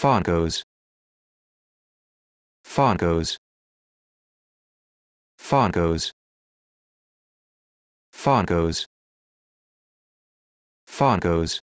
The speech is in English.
Fongos Fongos Fongos Fongos Fongos